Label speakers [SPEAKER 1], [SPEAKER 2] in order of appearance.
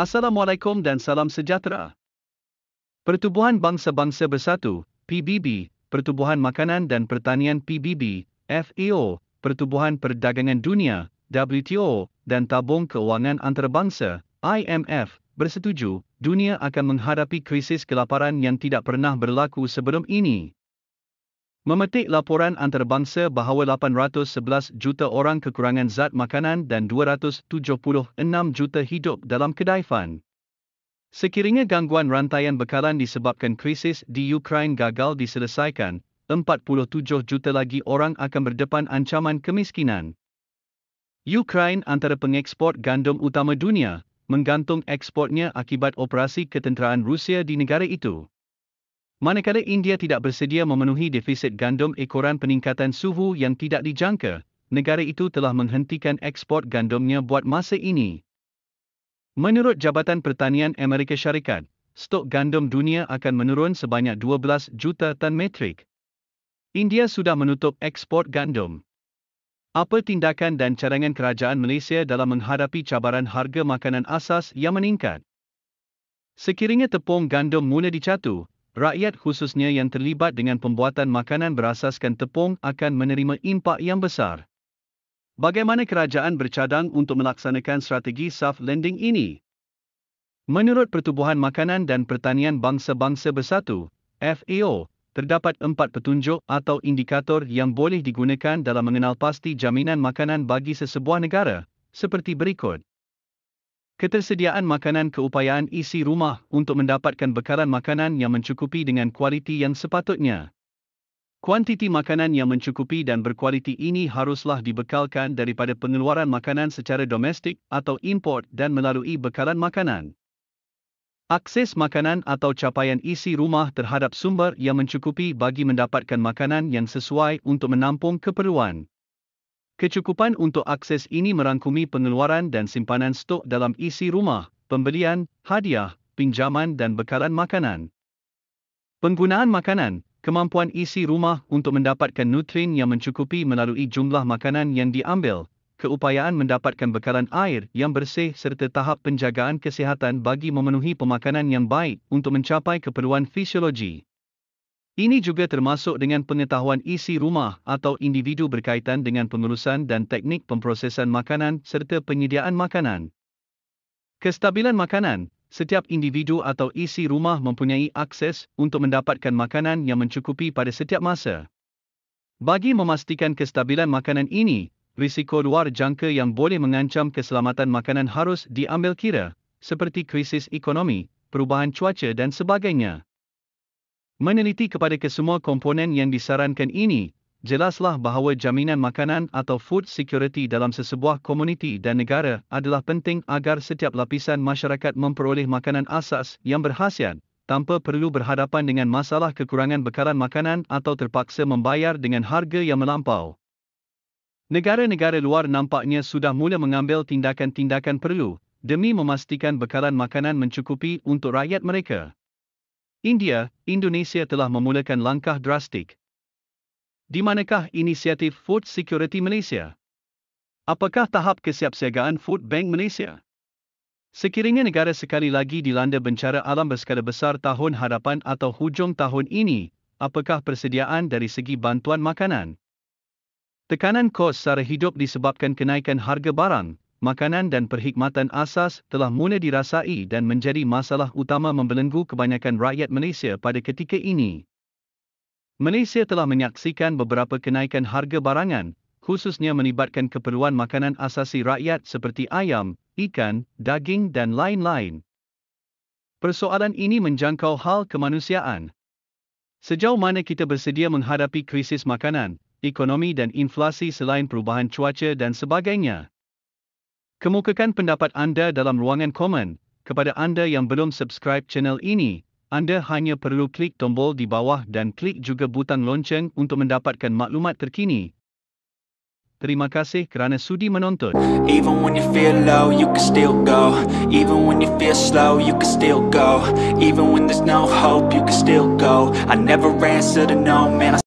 [SPEAKER 1] Assalamualaikum dan salam sejahtera. Pertubuhan Bangsa-Bangsa Bersatu, PBB, Pertubuhan Makanan dan Pertanian PBB, FAO, Pertubuhan Perdagangan Dunia, WTO, dan Tabung Keuangan Antarabangsa, IMF, bersetuju, dunia akan menghadapi krisis kelaparan yang tidak pernah berlaku sebelum ini. Memetik laporan antarabangsa bahawa 811 juta orang kekurangan zat makanan dan 276 juta hidup dalam kedaifan. Sekiranya gangguan rantaian bekalan disebabkan krisis di Ukraine gagal diselesaikan, 47 juta lagi orang akan berdepan ancaman kemiskinan. Ukraine antara pengeksport gandum utama dunia, menggantung eksportnya akibat operasi ketenteraan Rusia di negara itu. Manakala India tidak bersedia memenuhi defisit gandum ekoran peningkatan suhu yang tidak dijangka, negara itu telah menghentikan ekspor gandumnya buat masa ini. Menurut Jabatan Pertanian Amerika Syarikat, stok gandum dunia akan menurun sebanyak 12 juta tan metrik. India sudah menutup ekspor gandum. Apa tindakan dan cadangan kerajaan Malaysia dalam menghadapi cabaran harga makanan asas yang meningkat? Sekiranya tepung gandum mula dicatu, rakyat khususnya yang terlibat dengan pembuatan makanan berasaskan tepung akan menerima impak yang besar. Bagaimana kerajaan bercadang untuk melaksanakan strategi soft landing ini? Menurut Pertubuhan Makanan dan Pertanian Bangsa-Bangsa Bersatu, FAO, terdapat empat petunjuk atau indikator yang boleh digunakan dalam mengenal pasti jaminan makanan bagi sesebuah negara, seperti berikut. Ketersediaan makanan keupayaan isi rumah untuk mendapatkan bekalan makanan yang mencukupi dengan kualiti yang sepatutnya. Kuantiti makanan yang mencukupi dan berkualiti ini haruslah dibekalkan daripada pengeluaran makanan secara domestik atau import dan melalui bekalan makanan. Akses makanan atau capaian isi rumah terhadap sumber yang mencukupi bagi mendapatkan makanan yang sesuai untuk menampung keperluan. Kecukupan untuk akses ini merangkumi pengeluaran dan simpanan stok dalam isi rumah, pembelian, hadiah, pinjaman dan bekalan makanan. Penggunaan makanan, kemampuan isi rumah untuk mendapatkan nutrien yang mencukupi melalui jumlah makanan yang diambil, keupayaan mendapatkan bekalan air yang bersih serta tahap penjagaan kesihatan bagi memenuhi pemakanan yang baik untuk mencapai keperluan fisiologi. Ini juga termasuk dengan pengetahuan isi rumah atau individu berkaitan dengan pengurusan dan teknik pemprosesan makanan serta penyediaan makanan. Kestabilan makanan, setiap individu atau isi rumah mempunyai akses untuk mendapatkan makanan yang mencukupi pada setiap masa. Bagi memastikan kestabilan makanan ini, risiko luar jangka yang boleh mengancam keselamatan makanan harus diambil kira, seperti krisis ekonomi, perubahan cuaca dan sebagainya. Meneliti kepada kesemua komponen yang disarankan ini, jelaslah bahawa jaminan makanan atau food security dalam sesebuah komuniti dan negara adalah penting agar setiap lapisan masyarakat memperoleh makanan asas yang berhasiat tanpa perlu berhadapan dengan masalah kekurangan bekalan makanan atau terpaksa membayar dengan harga yang melampau. Negara-negara luar nampaknya sudah mula mengambil tindakan-tindakan perlu demi memastikan bekalan makanan mencukupi untuk rakyat mereka. India, Indonesia telah memulakan langkah drastik. Di manakah inisiatif Food Security Malaysia? Apakah tahap kesiapsiagaan Food Bank Malaysia? Sekiranya negara sekali lagi dilanda bencara alam berskala besar tahun harapan atau hujung tahun ini, apakah persediaan dari segi bantuan makanan? Tekanan kos sara hidup disebabkan kenaikan harga barang, makanan dan perkhidmatan asas telah mula dirasai dan menjadi masalah utama membelenggu kebanyakan rakyat Malaysia pada ketika ini. Malaysia telah menyaksikan beberapa kenaikan harga barangan, khususnya melibatkan keperluan makanan asasi rakyat seperti ayam, ikan, daging dan lain-lain. Persoalan ini menjangkau hal kemanusiaan. Sejauh mana kita bersedia menghadapi krisis makanan, ekonomi dan inflasi selain perubahan cuaca dan sebagainya? Kemukakan pendapat anda dalam ruangan komen. Kepada anda yang belum subscribe channel ini, anda hanya perlu klik tombol di bawah dan klik juga butang lonceng untuk mendapatkan maklumat terkini. Terima kasih kerana sudi menonton. Even when you feel low, you can still go. Even when you feel slow, you can still go. Even when there's no hope, you can still go. I never answer to no man. I